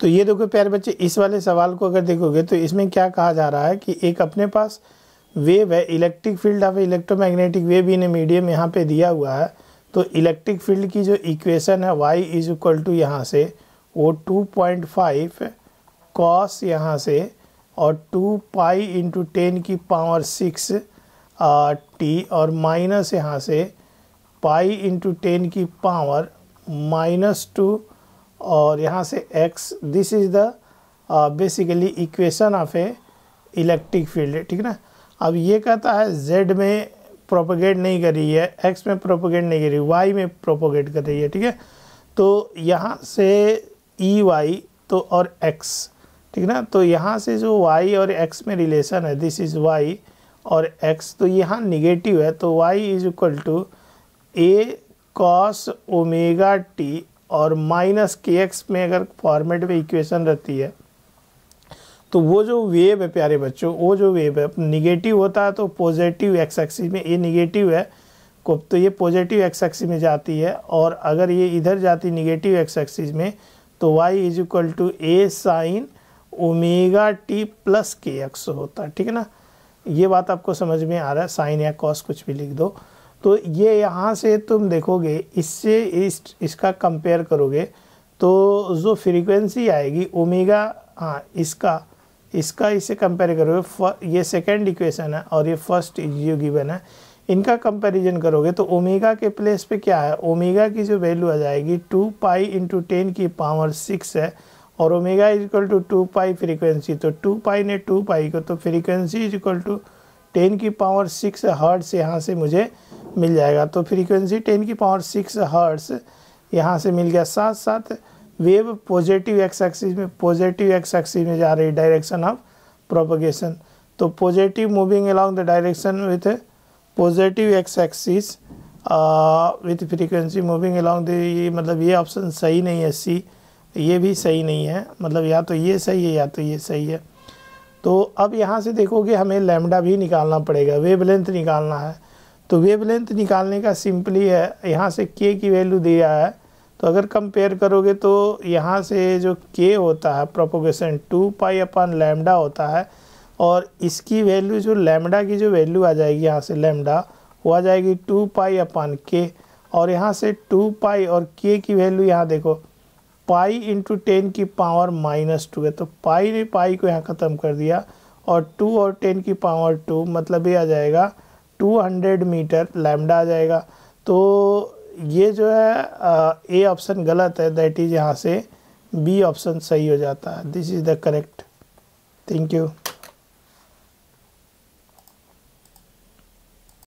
तो ये देखो प्यारे बच्चे इस वाले सवाल को अगर देखोगे तो इसमें क्या कहा जा रहा है कि एक अपने पास वेव है electric field of electromagnetic wave in a medium यहाँ पे दिया हुआ है तो इलेक्ट्रिक फील्ड की जो इक्वेशन है वाई इज इक्वल टू यहाँ से वो टू पॉइंट फाइव कॉस यहाँ से और टू पाई इंटू टेन की पावर सिक्स टी और माइनस यहाँ से पाई इंटू टेन की पावर माइनस टू और यहाँ से x this is the basically equation of a electric field ठीक ना अब ये कहता है z में प्रोपोगेट नहीं कर रही है x में प्रोपोगेट नहीं कर रही y में प्रोपोगेट कर रही है ठीक है तो यहाँ से ई e वाई तो और x ठीक ना तो यहाँ से जो y और x में रिलेशन है दिस इज़ y और x तो यहाँ निगेटिव है तो y is equal to a cos omega t और माइनस के एक्स में अगर फॉर्मेट में इक्वेशन रहती है तो वो जो वेव है प्यारे बच्चों वो जो वेव है निगेटिव होता है तो पॉजिटिव एक्स एक्सिस में ये निगेटिव है तो ये पॉजिटिव एक्स एक्सिस में जाती है और अगर ये इधर जाती निगेटिव एक्स एक्सिस में तो y is equal to a sine omega t plus k x होता है ठीक है ना ये बात आपको समझ में आ रहा है साइन या कॉस कुछ भी लिख दो तो ये यहाँ से तुम देखोगे इससे इस इसका कंपेयर करोगे तो जो फ्रीक्वेंसी आएगी ओमेगा हाँ इसका इसका इससे कंपेयर करोगे ये सेकेंड इक्वेशन है और ये फर्स्ट जियो गिवन है इनका कंपैरिजन करोगे तो ओमेगा के प्लेस पे क्या है ओमेगा की जो वैल्यू आ जाएगी टू पाई इंटू टेन की पावर सिक्स है और omega is equal to two pi frequency तो टू पाई ने टू पाई को तो frequency is equal to ten की पावर सिक्स हर्ट से यहाँ से मुझे मिल जाएगा तो फ्रीक्वेंसी टेन की पावर सिक्स हर्ट्स यहाँ से मिल गया साथ साथ वेव पॉजिटिव एक्स एक्सिस में पॉजिटिव एक्स एक्सिस में जा रही डायरेक्शन ऑफ प्रोपोगेशन तो positive moving along the direction with positive x axis with frequency moving along the ये मतलब ये ऑप्शन सही नहीं है सी ये भी सही नहीं है मतलब या तो ये सही है या तो ये सही है तो अब यहाँ से देखोगे हमें लेमडा भी निकालना पड़ेगा वेव लेंथ निकालना है तो लेंथ निकालने का सिंपली है यहाँ से के की वैल्यू दिया है तो अगर कंपेयर करोगे तो यहाँ से जो के होता है प्रोपोगेशन टू पाई अपन लैमडा होता है और इसकी वैल्यू जो लैमडा की जो वैल्यू आ जाएगी यहाँ से लैमडा वो आ जाएगी टू पाई अपन के और यहाँ से टू पाई और के की वैल्यू यहाँ देखो पाई इंटू टेन की पावर माइनस टू है तो पाई ने पाई को यहाँ ख़त्म कर दिया और टू और टेन की पावर टू मतलब ये आ जाएगा 200 मीटर लैमडा आ जाएगा तो ये जो है ए ऑप्शन गलत है दैट इज़ यहाँ से बी ऑप्शन सही हो जाता है this is the correct thank you